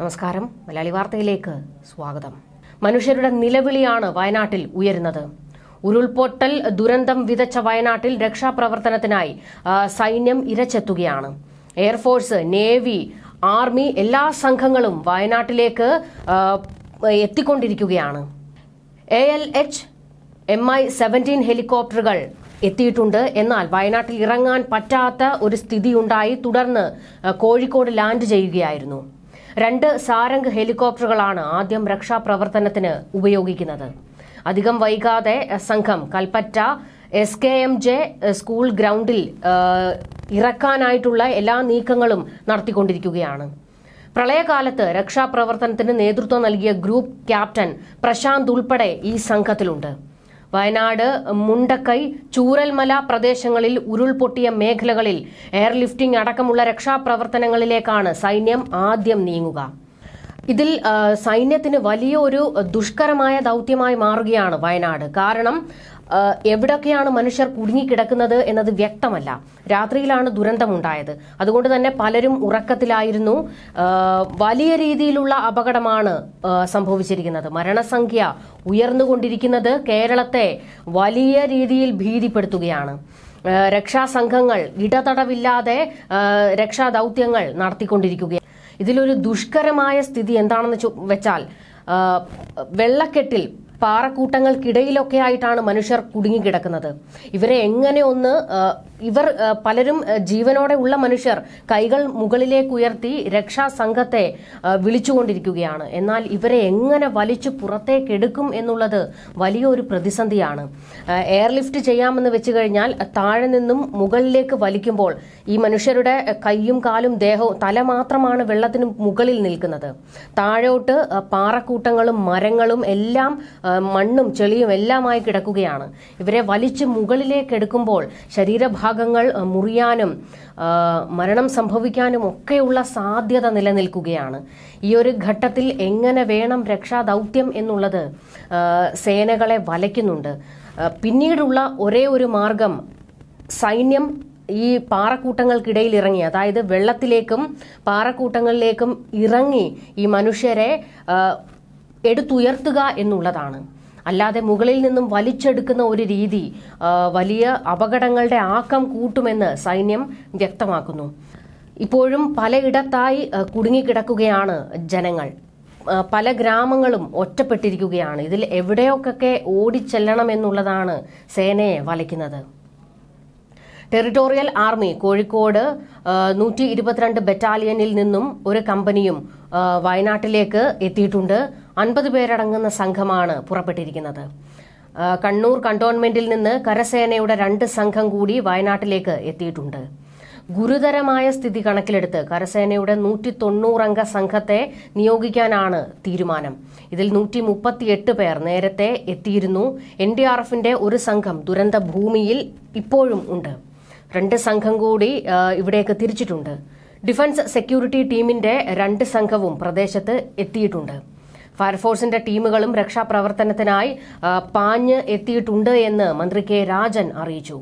നമസ്കാരം മലയാളി വാർത്തയിലേക്ക് സ്വാഗതം മനുഷ്യരുടെ നിലവിളിയാണ് വയനാട്ടിൽ ഉയരുന്നത് ഉരുൾപൊട്ടൽ ദുരന്തം വിതച്ച വയനാട്ടിൽ രക്ഷാപ്രവർത്തനത്തിനായി സൈന്യം ഇരച്ചെത്തുകയാണ് എയർഫോഴ്സ് നേവി ആർമി എല്ലാ സംഘങ്ങളും വയനാട്ടിലേക്ക് എത്തിക്കൊണ്ടിരിക്കുകയാണ് A L H M I seventeen ഹെലികോപ്റ്ററുകൾ എത്തിയിട്ടുണ്ട് എന്നാൽ വയനാട്ടിൽ ഇറങ്ങാൻ പറ്റാത്ത ഒരു സ്ഥിതിയുണ്ടായി തുടർന്ന് കോഴിക്കോട് ലാൻഡ് ചെയ്യുകയായിരുന്നു രണ്ട് സാരംഗ് ഹെലികോപ്റ്ററുകളാണ് ആദ്യം രക്ഷാപ്രവർത്തനത്തിന് ഉപയോഗിക്കുന്നത് അധികം വൈകാതെ സംഘം Kalpetta S K M J school ഗ്രൗണ്ടിൽ ഇറക്കാനായിട്ടുള്ള എല്ലാ നീക്കങ്ങളും നടത്തിക്കൊണ്ടിരിക്കുകയാണ് പ്രളയകാലത്ത് രക്ഷാപ്രവർത്തനത്തിന് നേതൃത്വം നൽകിയ ഗ്രൂപ്പ് ക്യാപ്റ്റൻ പ്രശാന്ത് ഉൾപ്പെടെ ഈ സംഘത്തിലുണ്ട് വയനാട് മുണ്ടക്കൈ ചൂരൽമല പ്രദേശങ്ങളിൽ ഉരുൾപൊട്ടിയ മേഖലകളിൽ എയർലിഫ്റ്റിംഗ് അടക്കമുള്ള രക്ഷാപ്രവർത്തനങ്ങളിലേക്കാണ് സൈന്യം ആദ്യം നീങ്ങുക ഇതിൽ സൈന്യത്തിന് വലിയ ഒരു ദുഷ്കരമായ ദൗത്യമായി മാറുകയാണ് വയനാട് കാരണം എവിടൊക്കെയാണ് മനുഷ്യർ കുടുങ്ങിക്കിടക്കുന്നത് എന്നത് വ്യക്തമല്ല രാത്രിയിലാണ് ദുരന്തമുണ്ടായത് അതുകൊണ്ട് തന്നെ പലരും ഉറക്കത്തിലായിരുന്നു വലിയ രീതിയിലുള്ള അപകടമാണ് സംഭവിച്ചിരിക്കുന്നത് മരണസംഖ്യ ഉയർന്നുകൊണ്ടിരിക്കുന്നത് കേരളത്തെ വലിയ രീതിയിൽ ഭീതിപ്പെടുത്തുകയാണ് രക്ഷാസംഘങ്ങൾ ഇടതടവില്ലാതെ രക്ഷാദൌത്യങ്ങൾ നടത്തിക്കൊണ്ടിരിക്കുകയാണ് ഇതിലൊരു ദുഷ്കരമായ സ്ഥിതി എന്താണെന്ന് വെച്ചാൽ വെള്ളക്കെട്ടിൽ പാറക്കൂട്ടങ്ങൾക്കിടയിലൊക്കെ ആയിട്ടാണ് മനുഷ്യർ കുടുങ്ങിക്കിടക്കുന്നത് ഇവരെ എങ്ങനെ ഒന്ന് ഇവർ പലരും ജീവനോടെ ഉള്ള മനുഷ്യർ കൈകൾ മുകളിലേക്ക് ഉയർത്തി രക്ഷാസംഘത്തെ വിളിച്ചുകൊണ്ടിരിക്കുകയാണ് എന്നാൽ ഇവരെ എങ്ങനെ വലിച്ചു പുറത്തേക്ക് എടുക്കും എന്നുള്ളത് വലിയൊരു പ്രതിസന്ധിയാണ് എയർലിഫ്റ്റ് ചെയ്യാമെന്ന് വെച്ച് കഴിഞ്ഞാൽ താഴെ നിന്നും മുകളിലേക്ക് വലിക്കുമ്പോൾ ഈ മനുഷ്യരുടെ കൈയും കാലും ദേഹവും തല മാത്രമാണ് വെള്ളത്തിന് മുകളിൽ നിൽക്കുന്നത് താഴോട്ട് പാറക്കൂട്ടങ്ങളും മരങ്ങളും എല്ലാം മണ്ണും ചെളിയും എല്ലാമായി കിടക്കുകയാണ് ഇവരെ വലിച്ച് മുകളിലേക്ക് എടുക്കുമ്പോൾ ശരീരഭാഗം ഭാഗങ്ങൾ മുറിയാനും മരണം സംഭവിക്കാനും ഒക്കെയുള്ള സാധ്യത നിലനിൽക്കുകയാണ് ഈ ഒരു ഘട്ടത്തിൽ എങ്ങനെ വേണം രക്ഷാ ദൗത്യം എന്നുള്ളത് സേനകളെ വലയ്ക്കുന്നുണ്ട് പിന്നീടുള്ള ഒരേ ഒരു മാർഗം സൈന്യം ഈ പാറക്കൂട്ടങ്ങൾക്കിടയിൽ ഇറങ്ങി അതായത് വെള്ളത്തിലേക്കും പാറക്കൂട്ടങ്ങളിലേക്കും ഇറങ്ങി ഈ മനുഷ്യരെ എടുത്തുയർത്തുക എന്നുള്ളതാണ് അല്ലാതെ മുകളിൽ നിന്നും വലിച്ചെടുക്കുന്ന ഒരു രീതി വലിയ അപകടങ്ങളുടെ ആക്കം കൂട്ടുമെന്ന് സൈന്യം വ്യക്തമാക്കുന്നു ഇപ്പോഴും പലയിടത്തായി കുടുങ്ങിക്കിടക്കുകയാണ് ജനങ്ങൾ പല ഗ്രാമങ്ങളും ഒറ്റപ്പെട്ടിരിക്കുകയാണ് ഇതിൽ എവിടെയൊക്കെ ഓടിച്ചെല്ലണമെന്നുള്ളതാണ് സേനയെ വലയ്ക്കുന്നത് ടെറിട്ടോറിയൽ ആർമി കോഴിക്കോട് നൂറ്റി ഇരുപത്തിരണ്ട് ബറ്റാലിയനിൽ നിന്നും ഒരു കമ്പനിയും വയനാട്ടിലേക്ക് എത്തിയിട്ടുണ്ട് അൻപത് പേരടങ്ങുന്ന സംഘമാണ് പുറപ്പെട്ടിരിക്കുന്നത് കണ്ണൂർ കണ്ടോൺമെന്റിൽ നിന്ന് കരസേനയുടെ രണ്ട് സംഘം കൂടി വയനാട്ടിലേക്ക് എത്തിയിട്ടുണ്ട് ഗുരുതരമായ സ്ഥിതി കണക്കിലെടുത്ത് കരസേനയുടെ നൂറ്റി തൊണ്ണൂറംഗ സംഘത്തെ നിയോഗിക്കാനാണ് തീരുമാനം ഇതിൽ നൂറ്റി മുപ്പത്തിയെട്ട് പേർ നേരത്തെ എത്തിയിരുന്നു എൻ ഡി ആർ എഫിന്റെ ഒരു സംഘം ദുരന്ത ഭൂമിയിൽ ഇപ്പോഴും ഉണ്ട് രണ്ട് സംഘം കൂടി ഇവിടേക്ക് തിരിച്ചിട്ടുണ്ട് ഡിഫൻസ് സെക്യൂരിറ്റി ടീമിന്റെ രണ്ട് സംഘവും പ്രദേശത്ത് എത്തിയിട്ടുണ്ട് ഫയർഫോഴ്സിന്റെ ടീമുകളും രക്ഷാപ്രവർത്തനത്തിനായി പാഞ്ഞ് എത്തിയിട്ടുണ്ട് എന്ന് മന്ത്രി കെ രാജൻ അറിയിച്ചു